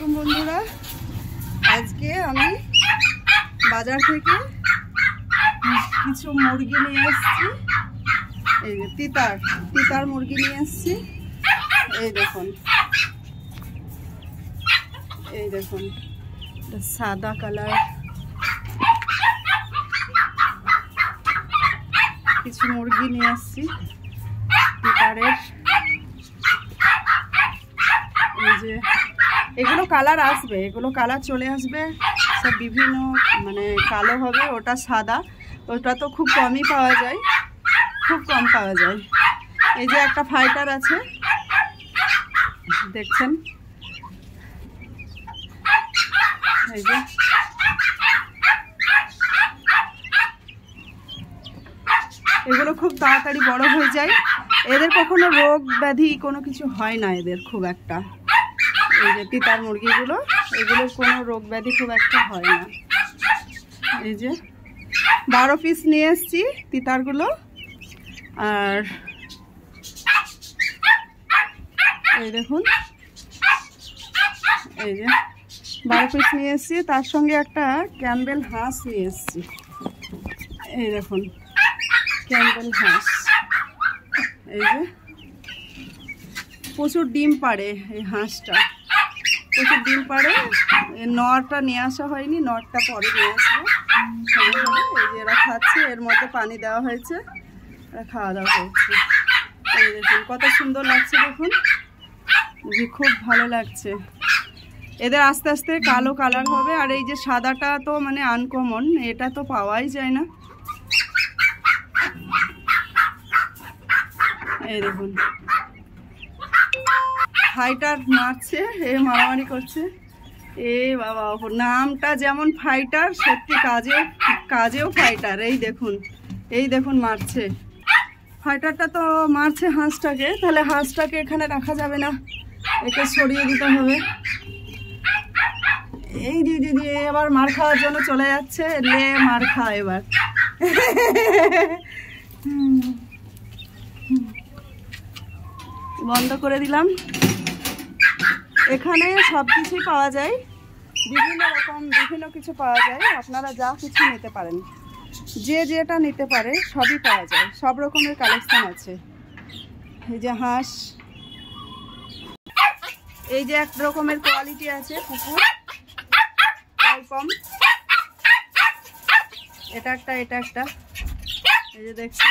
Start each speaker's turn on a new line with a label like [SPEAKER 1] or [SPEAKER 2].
[SPEAKER 1] আসসালামাইকুম বন্ধুরা আজকে আমি বাজার থেকে কিছু মুরগি নিয়ে এসছি এই যে তিতার তিতার মুরগি নিয়ে এসছি এই দেখুন এই দেখুন সাদা কালার কিছু মুরগি নিয়ে এসছি তিতারের
[SPEAKER 2] এই যে এগুলো কালার
[SPEAKER 1] আসবে এগুলো কালার চলে আসবে সব বিভিন্ন মানে কালো হবে ওটা সাদা ওটা তো খুব কমই পাওয়া যায় খুব কম পাওয়া যায় এই যে একটা ফাইটার আছে দেখছেন এই যে এগুলো খুব তাড়াতাড়ি বড় হয়ে যায় এদের কখনো রোগ ব্যাধি কোনো কিছু হয় না এদের খুব একটা এই যে তিতার মুরগিগুলো এগুলো কোনো রোগ ব্যাধি খুব একটা হয় না এই যে বারো পিস নিয়ে এসছি তিতারগুলো আর এই দেখুন
[SPEAKER 2] এই যে বারো পিস
[SPEAKER 1] নিয়ে এসছি তার সঙ্গে একটা ক্যান্ডেল হাঁস নিয়ে এসছি এই দেখুন ক্যান্ডেল হাঁস এই যে প্রচুর ডিম পারে এই হাঁসটা একটু ডিম পাড়ে নটা নিয়ে আসা হয়নি নটটা পরে নিয়ে আসবো এই যে এরা খাচ্ছে এর মধ্যে পানি দেওয়া হয়েছে এরা খাওয়া দাওয়া করছে এই দেখুন কত সুন্দর লাগছে দেখুন যে খুব ভালো লাগছে এদের আস্তে আস্তে কালো কালার হবে আর এই যে সাদাটা তো মানে আনকমন এটা তো পাওয়াই যায় না এই দেখুন ফাইটার মারছে এ মারামারি করছে এ বাবা নামটা যেমন ফাইটার সত্যি কাজেও কাজেও ফাইটার এই দেখুন এই দেখুন মারছে ফাইটারটা তো মারছে হাঁসটাকে তাহলে হাঁসটাকে এখানে রাখা যাবে না একে সরিয়ে দিতে হবে এই দিদি দিয়ে এবার মার খাওয়ার জন্য চলে যাচ্ছে লে মার খা এবার বন্ধ করে দিলাম এখানে সব কিছুই পাওয়া যায় বিভিন্ন রকম বিভিন্ন কিছু পাওয়া যায় আপনারা যা কিছু নিতে পারেন যে যেটা নিতে পারে সবই পাওয়া যায় সব রকমের কালেকশান আছে এই যে হাঁস এই যে এক রকমের কোয়ালিটি আছে কুকুর কম এটা একটা এটা একটা এই যে দেখছি